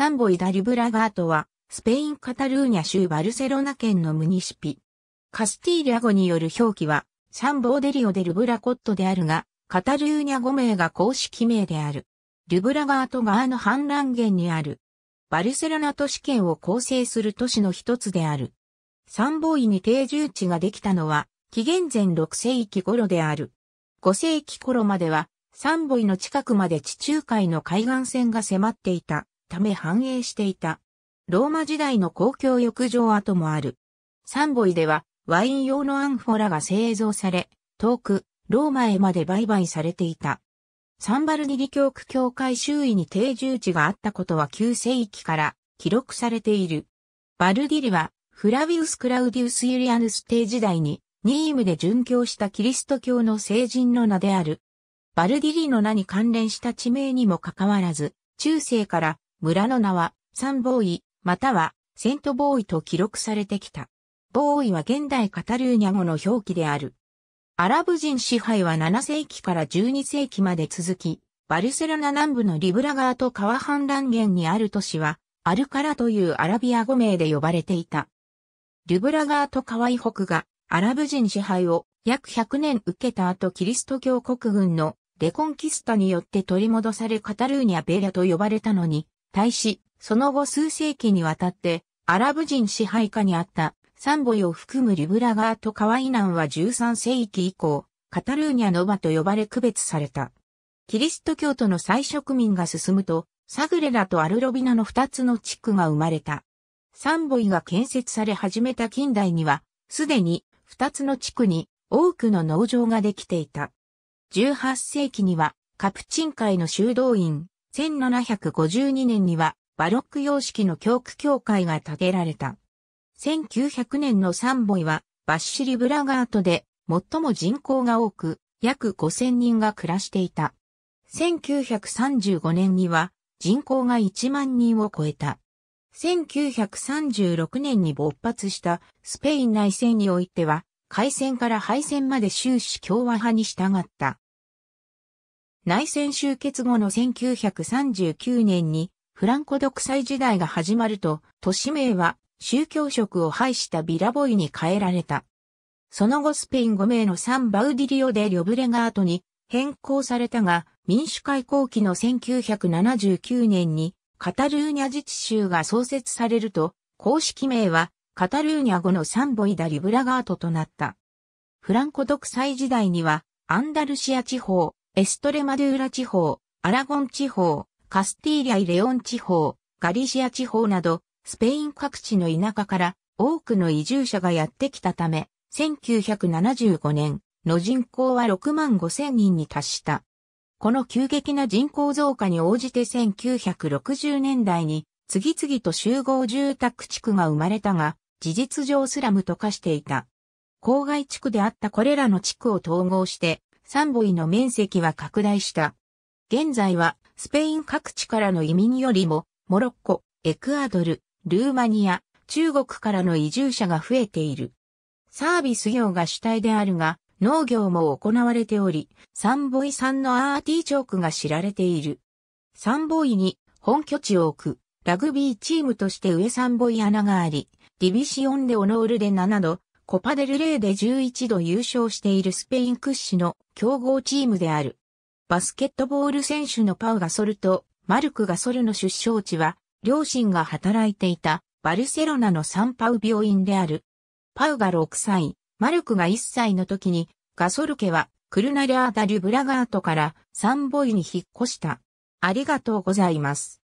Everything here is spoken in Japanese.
サンボイダ・リブラガートは、スペイン・カタルーニャ州バルセロナ県のムニシピ。カスティーリャ語による表記は、サンボーデリオ・デルブラコットであるが、カタルーニャ語名が公式名である。リブラガート側の反乱源にある。バルセロナ都市圏を構成する都市の一つである。サンボイに定住地ができたのは、紀元前6世紀頃である。5世紀頃までは、サンボイの近くまで地中海の海岸線が迫っていた。ため繁栄していた。ローマ時代の公共浴場跡もある。サンボイではワイン用のアンフォラが製造され、遠くローマへまで売買されていた。サンバルディリ教区教会周囲に定住地があったことは旧世紀から記録されている。バルディリはフラビウス・クラウディウス・ユリアヌス帝時代にニームで殉教したキリスト教の聖人の名である。バルディリの名に関連した地名にもかかわらず、中世から村の名は、サンボーイ、または、セントボーイと記録されてきた。ボーイは現代カタルーニャ語の表記である。アラブ人支配は7世紀から12世紀まで続き、バルセロナ南部のリブラガーと川氾濫源にある都市は、アルカラというアラビア語名で呼ばれていた。リブラガーと川以北が、アラブ人支配を約100年受けた後キリスト教国軍のレコンキスタによって取り戻されカタルーニャベリアと呼ばれたのに、対し、その後数世紀にわたって、アラブ人支配下にあったサンボイを含むリブラガーとカワイナンは13世紀以降、カタルーニャの場と呼ばれ区別された。キリスト教徒の再植民が進むと、サグレラとアルロビナの2つの地区が生まれた。サンボイが建設され始めた近代には、すでに2つの地区に多くの農場ができていた。18世紀には、カプチン会の修道院、1752年にはバロック様式の教区教会が建てられた。1900年のサンボイはバッシリブラガートで最も人口が多く約5000人が暮らしていた。1935年には人口が1万人を超えた。1936年に勃発したスペイン内戦においては、開戦から敗戦まで終始共和派に従った。内戦終結後の1939年にフランコ独裁時代が始まると、都市名は宗教色を排したビラボイに変えられた。その後スペイン5名のサンバウディリオでリョブレガートに変更されたが、民主開港期の1979年にカタルーニャ自治州が創設されると、公式名はカタルーニャ語のサンボイダ・リブラガートとなった。フランコ独裁時代にはアンダルシア地方、エストレマドゥーラ地方、アラゴン地方、カスティーリア・イ・レオン地方、ガリシア地方など、スペイン各地の田舎から多くの移住者がやってきたため、1975年の人口は6万5千人に達した。この急激な人口増加に応じて1960年代に次々と集合住宅地区が生まれたが、事実上スラムと化していた。郊外地区であったこれらの地区を統合して、サンボイの面積は拡大した。現在はスペイン各地からの移民よりも、モロッコ、エクアドル、ルーマニア、中国からの移住者が増えている。サービス業が主体であるが、農業も行われており、サンボイ産のアーティチョークが知られている。サンボイに本拠地を置く、ラグビーチームとして上サンボイ穴があり、ディビシオンでオノールで7度、コパデルレーで11度優勝しているスペイン屈指の強豪チームである。バスケットボール選手のパウ・ガソルとマルク・ガソルの出生地は、両親が働いていたバルセロナのサンパウ病院である。パウが6歳、マルクが1歳の時に、ガソル家はクルナリアーダ・リュ・ブラガートからサンボイに引っ越した。ありがとうございます。